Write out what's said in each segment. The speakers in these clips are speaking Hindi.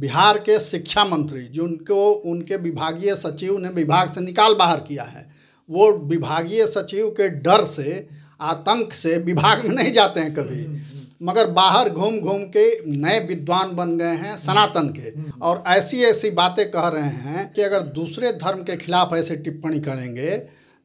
बिहार के शिक्षा मंत्री जिनको उनके विभागीय सचिव ने विभाग से निकाल बाहर किया है वो विभागीय सचिव के डर से आतंक से विभाग में नहीं जाते हैं कभी हम्म, हम्म। मगर बाहर घूम घूम के नए विद्वान बन गए हैं सनातन के हम्म, और ऐसी ऐसी बातें कह रहे हैं कि अगर दूसरे धर्म के खिलाफ ऐसे टिप्पणी करेंगे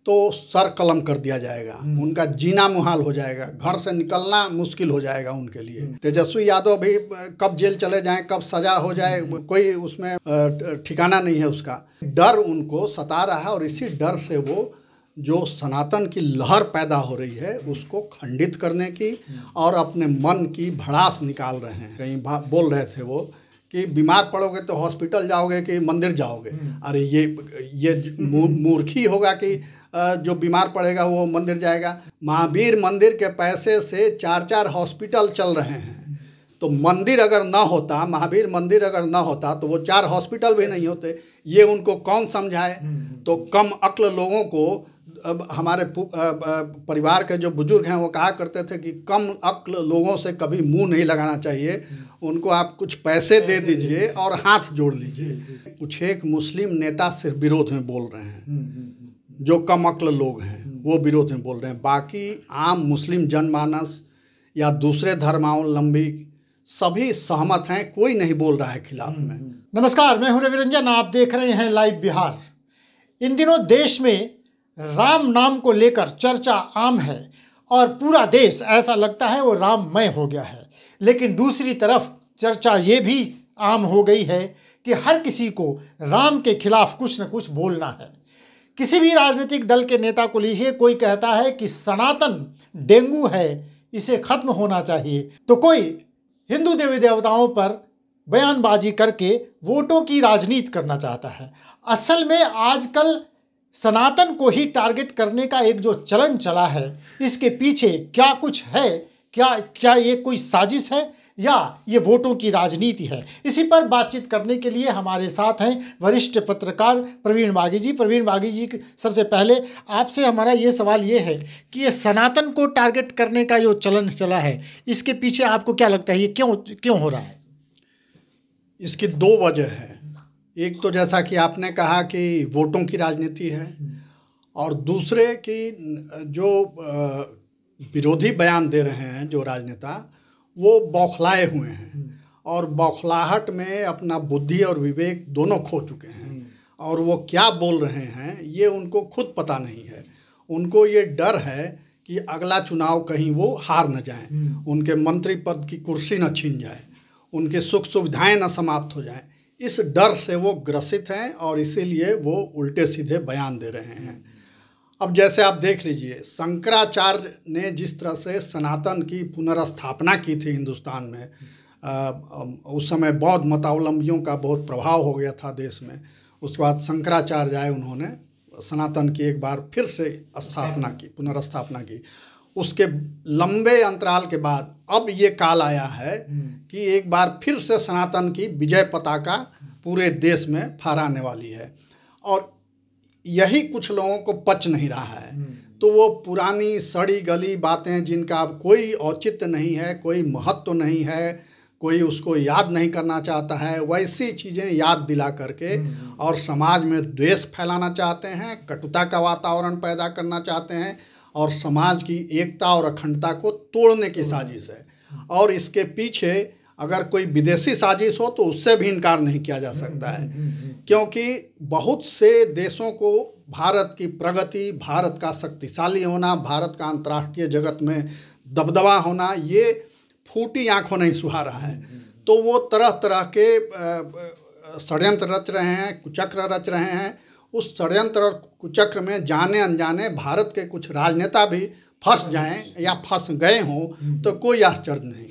तो सर कलम कर दिया जाएगा हम्म। उनका जीना मुहाल हो जाएगा घर से निकलना मुश्किल हो जाएगा उनके लिए हम्म। तेजस्वी यादव भी कब जेल चले जाए कब सजा हो जाए हम्म। कोई उसमें ठिकाना नहीं है उसका डर उनको सता रहा है और इसी डर से वो जो सनातन की लहर पैदा हो रही है उसको खंडित करने की और अपने मन की भड़ास निकाल रहे हैं कहीं बोल रहे थे वो कि बीमार पड़ोगे तो हॉस्पिटल जाओगे कि मंदिर जाओगे अरे ये ये मूर्खी होगा कि जो बीमार पड़ेगा वो मंदिर जाएगा महावीर मंदिर के पैसे से चार चार हॉस्पिटल चल रहे हैं तो मंदिर अगर ना होता महावीर मंदिर अगर ना होता तो वो चार हॉस्पिटल भी नहीं होते ये उनको कौन समझाए हम्म, हम्म। तो कम अक्ल लोगों को अब हमारे परिवार के जो बुजुर्ग हैं वो कहा करते थे कि कम अक्ल लोगों से कभी मुंह नहीं लगाना चाहिए हम्म। उनको आप कुछ पैसे दे दीजिए और हाथ जोड़ लीजिए कुछ एक मुस्लिम नेता सिर्फ विरोध में बोल रहे हैं जो कम अक्ल लोग हैं वो विरोध में बोल रहे हैं बाकी आम मुस्लिम जनमानस या दूसरे धर्मावलंबी सभी सहमत हैं कोई नहीं बोल रहा है खिलाफ में हम्म, हम्म। नमस्कार मैं हूं रविरंजन आप देख रहे हैं लाइव बिहार इन दिनों देश में राम नाम को लेकर चर्चा आम है और पूरा देश ऐसा लगता है वो राममय हो गया है लेकिन दूसरी तरफ चर्चा ये भी आम हो गई है कि हर किसी को राम के खिलाफ कुछ न कुछ बोलना है किसी भी राजनीतिक दल के नेता को लीजिए कोई कहता है कि सनातन डेंगू है इसे खत्म होना चाहिए तो कोई हिंदू देवी देवताओं पर बयानबाजी करके वोटों की राजनीति करना चाहता है असल में आजकल सनातन को ही टारगेट करने का एक जो चलन चला है इसके पीछे क्या कुछ है क्या क्या ये कोई साजिश है या ये वोटों की राजनीति है इसी पर बातचीत करने के लिए हमारे साथ हैं वरिष्ठ पत्रकार प्रवीण बागी जी प्रवीण बागी जी सबसे पहले आपसे हमारा ये सवाल ये है कि ये सनातन को टारगेट करने का जो चलन चला है इसके पीछे आपको क्या लगता है ये क्यों क्यों हो रहा है इसकी दो वजह है एक तो जैसा कि आपने कहा कि वोटों की राजनीति है और दूसरे कि जो विरोधी बयान दे रहे हैं जो राजनेता वो बौखलाए हुए हैं हम्म। और बौखलाहट में अपना बुद्धि और विवेक दोनों खो चुके हैं हम्म। और वो क्या बोल रहे हैं ये उनको खुद पता नहीं है उनको ये डर है कि अगला चुनाव कहीं वो हार न जाए हम्म। उनके मंत्री पद की कुर्सी न छीन जाए उनके सुख सुविधाएं न समाप्त हो जाएं इस डर से वो ग्रसित हैं और इसीलिए वो उल्टे सीधे बयान दे रहे हैं अब जैसे आप देख लीजिए शंकराचार्य ने जिस तरह से सनातन की पुनर्स्थापना की थी हिंदुस्तान में आ, उस समय बौद्ध मतावलंबियों का बहुत प्रभाव हो गया था देश में उसके बाद शंकराचार्य आए उन्होंने सनातन की एक बार फिर से स्थापना की पुनर्स्थापना की उसके लंबे अंतराल के बाद अब ये काल आया है कि एक बार फिर से सनातन की विजय पताका पूरे देश में फहराने वाली है और यही कुछ लोगों को पच नहीं रहा है हम्म। तो वो पुरानी सड़ी गली बातें जिनका अब कोई औचित्य नहीं है कोई महत्व तो नहीं है कोई उसको याद नहीं करना चाहता है वैसी चीज़ें याद दिला करके हम्म। और समाज में द्वेष फैलाना चाहते हैं कटुता का वातावरण पैदा करना चाहते हैं और समाज की एकता और अखंडता को तोड़ने की साजिश है और इसके पीछे अगर कोई विदेशी साजिश हो तो उससे भी इनकार नहीं किया जा सकता है हम्म, हम्म, हम्म। क्योंकि बहुत से देशों को भारत की प्रगति भारत का शक्तिशाली होना भारत का अंतर्राष्ट्रीय जगत में दबदबा होना ये फूटी आँखों नहीं सुहा रहा है तो वो तरह तरह के षडयंत्र रच रहे हैं कुचक्र रच रहे हैं उस षडयंत्र और कुचक्र में जाने अनजाने भारत के कुछ राजनेता भी फंस हाँ, जाएं या फंस गए हों तो कोई आश्चर्य नहीं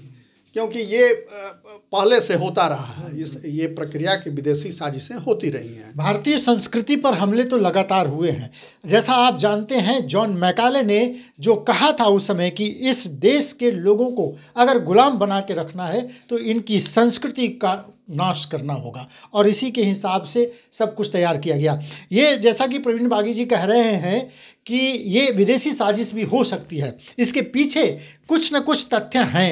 क्योंकि ये पहले से होता रहा है इस ये प्रक्रिया की विदेशी साजिशें होती रही हैं भारतीय संस्कृति पर हमले तो लगातार हुए हैं जैसा आप जानते हैं जॉन मैकाले ने जो कहा था उस समय कि इस देश के लोगों को अगर गुलाम बना के रखना है तो इनकी संस्कृति का नाश करना होगा और इसी के हिसाब से सब कुछ तैयार किया गया ये जैसा कि प्रवीण बागी जी कह रहे हैं कि ये विदेशी साजिश भी हो सकती है इसके पीछे कुछ न कुछ तथ्य हैं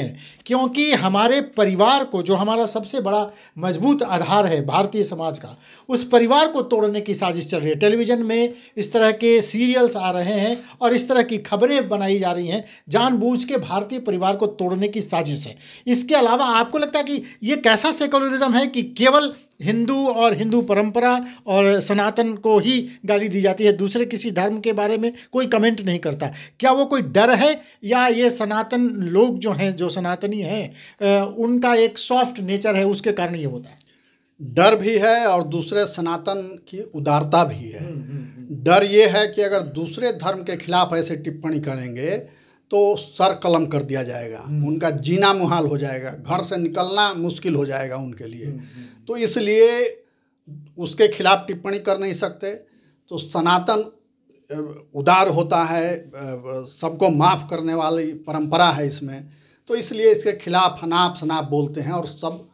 क्योंकि हमारे परिवार को जो हमारा सबसे बड़ा मजबूत आधार है भारतीय समाज का उस परिवार को तोड़ने की साजिश चल रही है टेलीविज़न में इस तरह के सीरियल्स आ रहे हैं और इस तरह की खबरें बनाई जा रही हैं जानबूझ के भारतीय परिवार को तोड़ने की साजिश है इसके अलावा आपको लगता है कि ये कैसा सेकुलरिज्म सिस्टम है कि केवल हिंदू और हिंदू परंपरा और सनातन को ही गाली दी जाती है दूसरे किसी धर्म के बारे में कोई कमेंट नहीं करता क्या वो कोई डर है या ये सनातन लोग जो हैं जो सनातनी हैं उनका एक सॉफ्ट नेचर है उसके कारण ये होता है डर भी है और दूसरे सनातन की उदारता भी है हम्म, हम्म, हम्म। डर ये है कि अगर दूसरे धर्म के खिलाफ ऐसे टिप्पणी करेंगे तो सर कलम कर दिया जाएगा हम्म। उनका जीना मुहाल हो जाएगा घर से निकलना मुश्किल हो जाएगा उनके लिए हम्म, हम्म। तो इसलिए उसके खिलाफ टिप्पणी कर नहीं सकते तो सनातन उदार होता है सबको माफ़ करने वाली परंपरा है इसमें तो इसलिए इसके खिलाफ हनाप शनाप बोलते हैं और सब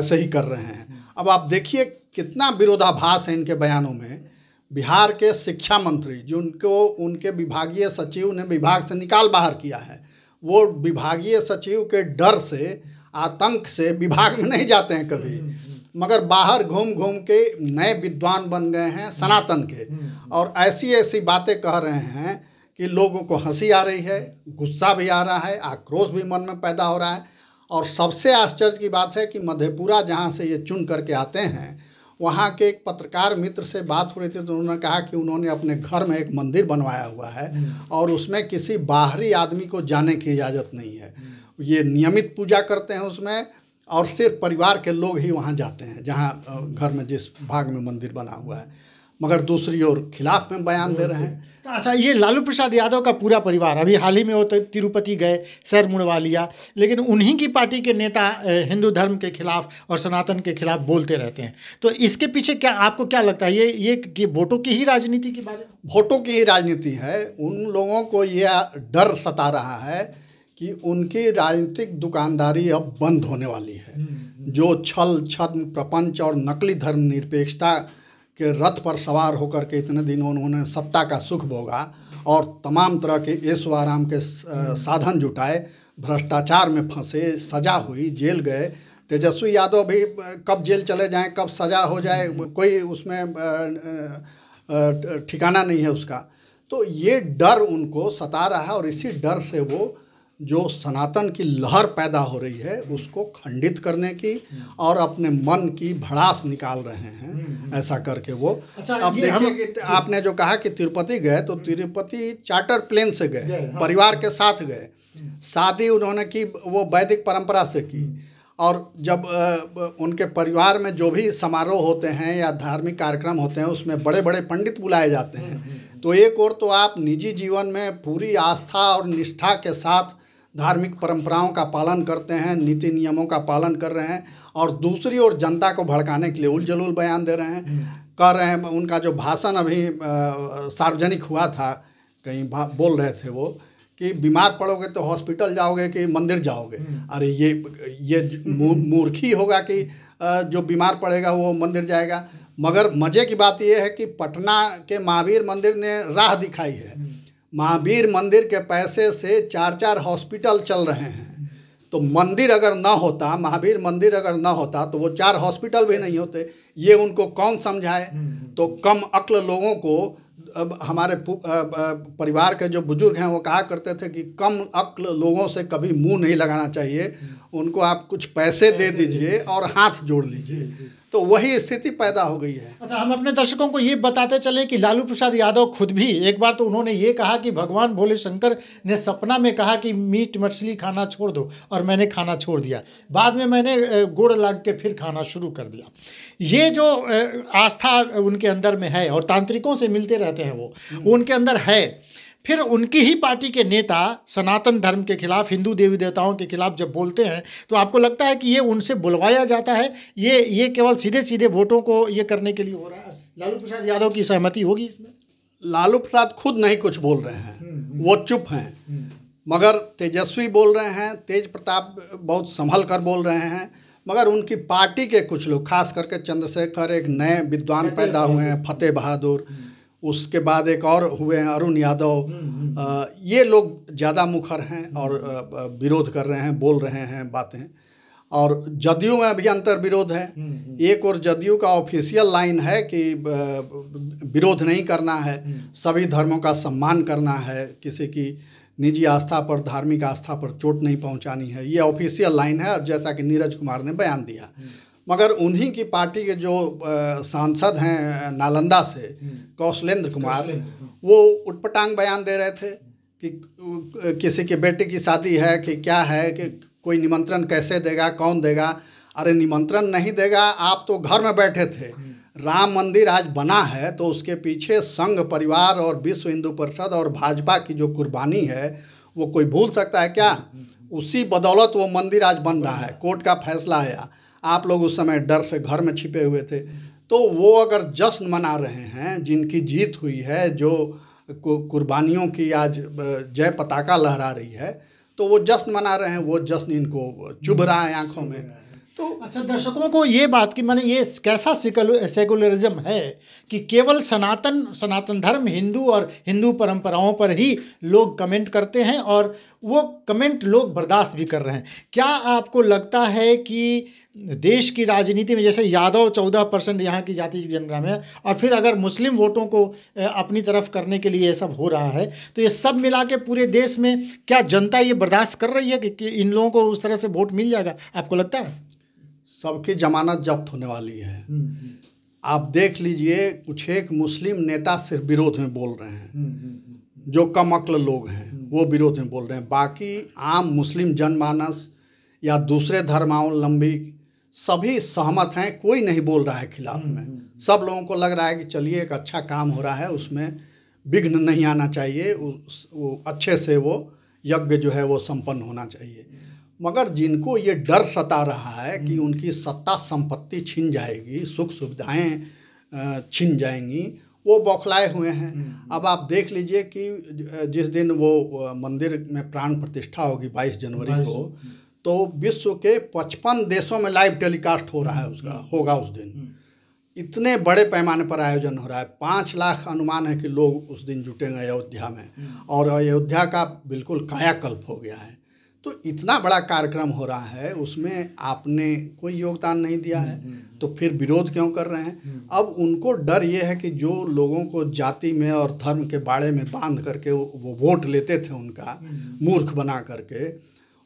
ऐसे ही कर रहे हैं अब आप देखिए कितना विरोधाभास है इनके बयानों में बिहार के शिक्षा मंत्री जिनको उनके विभागीय सचिव ने विभाग से निकाल बाहर किया है वो विभागीय सचिव के डर से आतंक से विभाग में नहीं जाते हैं कभी हम्म, हम्म। मगर बाहर घूम घूम के नए विद्वान बन गए हैं सनातन के हम्म, और ऐसी ऐसी बातें कह रहे हैं कि लोगों को हंसी आ रही है गुस्सा भी आ रहा है आक्रोश भी मन में पैदा हो रहा है और सबसे आश्चर्य की बात है कि मधेपुरा जहाँ से ये चुन करके आते हैं वहाँ के एक पत्रकार मित्र से बात हो रही थी तो उन्होंने कहा कि उन्होंने अपने घर में एक मंदिर बनवाया हुआ है हम्म। और उसमें किसी बाहरी आदमी को जाने की इजाज़त नहीं है हम्म। ये नियमित पूजा करते हैं उसमें और सिर्फ परिवार के लोग ही वहाँ जाते हैं जहाँ घर में जिस भाग में मंदिर बना हुआ है मगर दूसरी ओर खिलाफ में बयान दे रहे हैं हाँ, अच्छा ये लालू प्रसाद यादव का पूरा परिवार अभी हाल ही में वो तिरुपति गए सर मुड़वा लिया लेकिन उन्हीं की पार्टी के नेता हिंदू धर्म के खिलाफ और सनातन के खिलाफ बोलते रहते हैं तो इसके पीछे क्या आपको क्या लगता है ये ये कि वोटों की ही राजनीति के बारे में वोटों की ही राजनीति है उन लोगों को यह डर सता रहा है कि उनकी राजनीतिक दुकानदारी अब बंद होने वाली है हम्म, हम्म। जो छल छद प्रपंच और नकली धर्म निरपेक्षता के रथ पर सवार होकर के इतने दिन उन्होंने सत्ता का सुख भोगा और तमाम तरह के यशो आराम के साधन जुटाए भ्रष्टाचार में फंसे सजा हुई जेल गए तेजस्वी यादव भी कब जेल चले जाएं कब सजा हो जाए कोई उसमें ठिकाना नहीं है उसका तो ये डर उनको सता रहा है और इसी डर से वो जो सनातन की लहर पैदा हो रही है उसको खंडित करने की हम्म। और अपने मन की भड़ास निकाल रहे हैं हम्म, हम्म। ऐसा करके वो अच्छा, अब देखिए कि आपने जो कहा कि तिरुपति गए तो तिरुपति चार्टर प्लेन से गए हाँ। परिवार के साथ गए शादी उन्होंने की वो वैदिक परंपरा से की और जब उनके परिवार में जो भी समारोह होते हैं या धार्मिक कार्यक्रम होते हैं उसमें बड़े बड़े पंडित बुलाए जाते हैं तो एक और तो आप निजी जीवन में पूरी आस्था और निष्ठा के साथ धार्मिक परंपराओं का पालन करते हैं नीति नियमों का पालन कर रहे हैं और दूसरी ओर जनता को भड़काने के लिए उलझलूल बयान दे रहे हैं हम्म। कह रहे हैं उनका जो भाषण अभी सार्वजनिक हुआ था कहीं बोल रहे थे वो कि बीमार पड़ोगे तो हॉस्पिटल जाओगे कि मंदिर जाओगे हम्म। अरे ये ये मूर्खी होगा कि जो बीमार पड़ेगा वो मंदिर जाएगा मगर मज़े की बात यह है कि पटना के महावीर मंदिर ने राह दिखाई है हम्म। महावीर मंदिर के पैसे से चार चार हॉस्पिटल चल रहे हैं तो मंदिर अगर ना होता महावीर मंदिर अगर ना होता तो वो चार हॉस्पिटल भी नहीं होते ये उनको कौन समझाए हम्म, हम्म, हम्म। तो कम अक्ल लोगों को अब हमारे परिवार के जो बुजुर्ग हैं वो कहा करते थे कि कम अक्ल लोगों से कभी मुंह नहीं लगाना चाहिए उनको आप कुछ पैसे दे दीजिए और हाथ जोड़ लीजिए तो वही स्थिति पैदा हो गई है अच्छा हम अपने दर्शकों को ये बताते चले कि लालू प्रसाद यादव खुद भी एक बार तो उन्होंने ये कहा कि भगवान भोले शंकर ने सपना में कहा कि मीट मछली खाना छोड़ दो और मैंने खाना छोड़ दिया बाद में मैंने गुड़ लग के फिर खाना शुरू कर दिया ये जो आस्था उनके अंदर में है और तांत्रिकों से मिलते रहते हैं वो हम्म। उनके अंदर है फिर उनकी ही पार्टी के नेता सनातन धर्म के खिलाफ हिंदू देवी देवताओं के खिलाफ जब बोलते हैं तो आपको लगता है कि ये उनसे बुलवाया जाता है ये ये केवल सीधे सीधे वोटों को ये करने के लिए हो रहा है लालू प्रसाद यादव की सहमति होगी इसमें लालू प्रसाद खुद नहीं कुछ बोल रहे हैं हम्म, हम्म। वो चुप हैं हम्म। मगर तेजस्वी बोल रहे हैं तेज प्रताप बहुत संभल कर बोल रहे हैं मगर उनकी पार्टी के कुछ लोग खास करके चंद्रशेखर एक नए विद्वान पैदा हुए हैं फतेह बहादुर उसके बाद एक और हुए हैं अरुण यादव हम्म, हम्म। ये लोग ज़्यादा मुखर हैं और विरोध कर रहे हैं बोल रहे हैं बातें और जदयू में भी अंतर विरोध है हम्म, एक और जदयू का ऑफिशियल लाइन है कि विरोध नहीं करना है सभी धर्मों का सम्मान करना है किसी की निजी आस्था पर धार्मिक आस्था पर चोट नहीं पहुंचानी है ये ऑफिशियल लाइन है और जैसा कि नीरज कुमार ने बयान दिया मगर उन्हीं की पार्टी के जो सांसद हैं नालंदा से हम्म। कौशलेंद्र कुमार हाँ। वो उटपटांग बयान दे रहे थे कि किसी के बेटे की शादी है कि क्या है कि कोई निमंत्रण कैसे देगा कौन देगा अरे निमंत्रण नहीं देगा आप तो घर में बैठे थे हम्म। राम मंदिर आज बना है तो उसके पीछे संघ परिवार और विश्व हिंदू परिषद और भाजपा की जो कुर्बानी है वो कोई भूल सकता है क्या हम्म, उसी बदौलत वो मंदिर आज बन रहा है कोर्ट का फैसला आया आप लोग उस समय डर से घर में छिपे हुए थे तो वो अगर जश्न मना रहे हैं जिनकी जीत हुई है जो कुर्बानियों की आज जय पताका लहरा रही है तो वो जश्न मना रहे हैं वो जश्न इनको चुभ रहा है आंखों में तो अच्छा दर्शकों को ये बात कि मैंने ये कैसा सेकुलरिज्म है कि केवल सनातन सनातन धर्म हिंदू और हिंदू परंपराओं पर ही लोग कमेंट करते हैं और वो कमेंट लोग बर्दाश्त भी कर रहे हैं क्या आपको लगता है कि देश की राजनीति में जैसे यादव चौदह परसेंट यहाँ की जाति जनगणना में और फिर अगर मुस्लिम वोटों को अपनी तरफ करने के लिए ये सब हो रहा है तो ये सब मिला के पूरे देश में क्या जनता ये बर्दाश्त कर रही है कि, कि इन लोगों को उस तरह से वोट मिल जाएगा आपको लगता है सबकी जमानत जब्त होने वाली है हम्म, हम्म। आप देख लीजिए कुछ एक मुस्लिम नेता सिर्फ विरोध में बोल रहे हैं हम्म, जो कम अक्ल लोग हैं वो विरोध में बोल रहे हैं बाकी आम मुस्लिम जनमानस या दूसरे धर्मावलंबी सभी सहमत हैं कोई नहीं बोल रहा है खिलाफ हम्म, में हम्म। सब लोगों को लग रहा है कि चलिए एक अच्छा काम हो रहा है उसमें विघ्न नहीं आना चाहिए उस वो अच्छे से वो यज्ञ जो है वो संपन्न होना चाहिए मगर जिनको ये डर सता रहा है कि हम्म। उनकी सत्ता संपत्ति छिन जाएगी सुख सुविधाएं छिन जाएंगी वो बौखलाए हुए हैं अब आप देख लीजिए कि जिस दिन वो मंदिर में प्राण प्रतिष्ठा होगी 22 जनवरी को तो विश्व के पचपन देशों में लाइव टेलीकास्ट हो रहा है उसका हम्म। होगा उस दिन हम्म। इतने बड़े पैमाने पर आयोजन हो रहा है पाँच लाख अनुमान है कि लोग उस दिन जुटेंगे अयोध्या में हम्म। और अयोध्या का बिल्कुल कायाकल्प हो गया है तो इतना बड़ा कार्यक्रम हो रहा है उसमें आपने कोई योगदान नहीं दिया है तो फिर विरोध क्यों कर रहे हैं अब उनको डर ये है कि जो लोगों को जाति में और धर्म के बाड़े में बांध करके वो वोट लेते थे उनका मूर्ख बना करके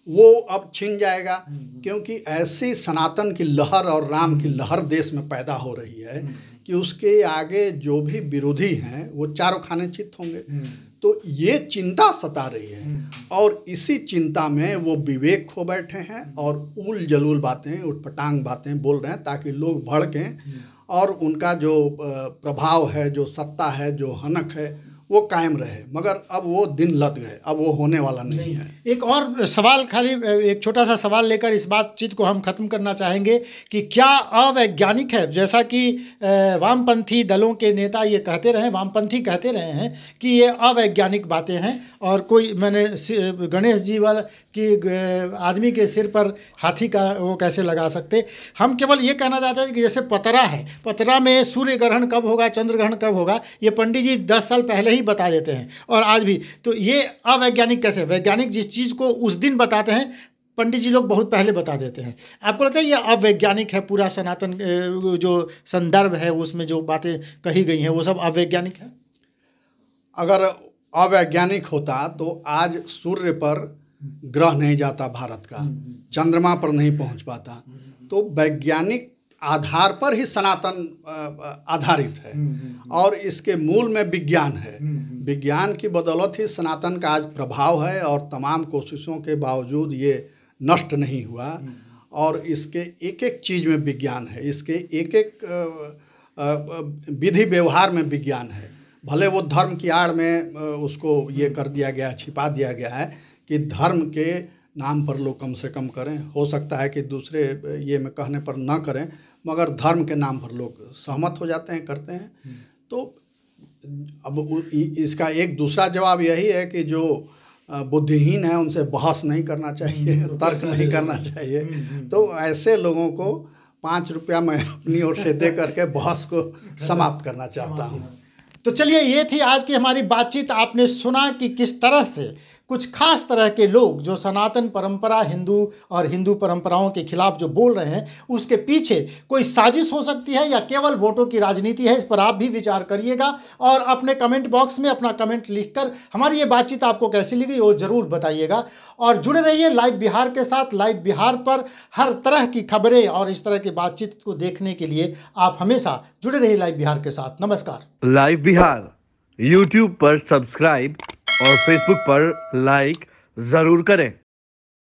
वो अब छिन जाएगा क्योंकि ऐसी सनातन की लहर और राम की लहर देश में पैदा हो रही है कि उसके आगे जो भी विरोधी हैं वो चारों खाने चित होंगे तो ये चिंता सता रही है और इसी चिंता में वो विवेक खो बैठे हैं और उल जलूल बातें उठपटांग बातें बोल रहे हैं ताकि लोग भड़कें और उनका जो प्रभाव है जो सत्ता है जो हनक है वो कायम रहे मगर अब वो दिन लद गए अब वो होने वाला नहीं, नहीं है एक और सवाल खाली एक छोटा सा सवाल लेकर इस बातचीत को हम खत्म करना चाहेंगे कि क्या अवैज्ञानिक है जैसा कि वामपंथी दलों के नेता ये कहते रहे वामपंथी कहते रहे हैं कि ये अवैज्ञानिक बातें हैं और कोई मैंने गणेश जी वाला कि आदमी के सिर पर हाथी का वो कैसे लगा सकते हम केवल ये कहना चाहते हैं कि जैसे पतरा है पतरा में सूर्य ग्रहण कब होगा चंद्र ग्रहण कब होगा ये पंडित जी दस साल पहले ही ही बता देते हैं और आज भी तो ये अवैज्ञानिक कैसे वैज्ञानिक जिस चीज़ को उस दिन बताते हैं पंडित जी लोग बहुत पहले बता देते हैं आपको लगता है ये अवैज्ञानिक है पूरा सनातन जो संदर्भ है उसमें जो बातें कही गई हैं वो सब अवैज्ञानिक है अगर अवैज्ञानिक होता तो आज सूर्य पर ग्रह नहीं जाता भारत का हम्म, हम्म। चंद्रमा पर नहीं पहुंच पाता हम्म, तो वैज्ञानिक आधार पर ही सनातन आधारित है हम्म, हम्म, हम्म। और इसके मूल में विज्ञान है विज्ञान की बदौलत ही सनातन का आज प्रभाव है और तमाम कोशिशों के बावजूद ये नष्ट नहीं हुआ और इसके एक एक चीज़ में विज्ञान है इसके एक एक विधि व्यवहार में विज्ञान है भले वो धर्म की आड़ में उसको ये कर दिया गया छिपा दिया गया है कि धर्म के नाम पर लोग कम से कम करें हो सकता है कि दूसरे ये में कहने पर ना करें मगर धर्म के नाम पर लोग सहमत हो जाते हैं करते हैं हम्म। तो अब इसका एक दूसरा जवाब यही है कि जो बुद्धिहीन है उनसे बहस नहीं करना चाहिए हम्म, तर्क तो नहीं करना चाहिए हम्म, तो ऐसे लोगों को पाँच रुपया मैं अपनी ओर से दे करके बहस को समाप्त करना चाहता हूँ तो चलिए ये थी आज की हमारी बातचीत आपने सुना कि किस तरह से कुछ खास तरह के लोग जो सनातन परंपरा हिंदू और हिंदू परंपराओं के खिलाफ जो बोल रहे हैं उसके पीछे कोई साजिश हो सकती है या केवल वोटों की राजनीति है इस पर आप भी विचार करिएगा और अपने कमेंट बॉक्स में अपना कमेंट लिखकर हमारी ये बातचीत आपको कैसी लगी वो ज़रूर बताइएगा और जुड़े रहिए लाइव बिहार के साथ लाइव बिहार पर हर तरह की खबरें और इस तरह की बातचीत को देखने के लिए आप हमेशा जुड़े रहिए लाइव बिहार के साथ नमस्कार लाइव बिहार यूट्यूब पर सब्सक्राइब और फेसबुक पर लाइक ज़रूर करें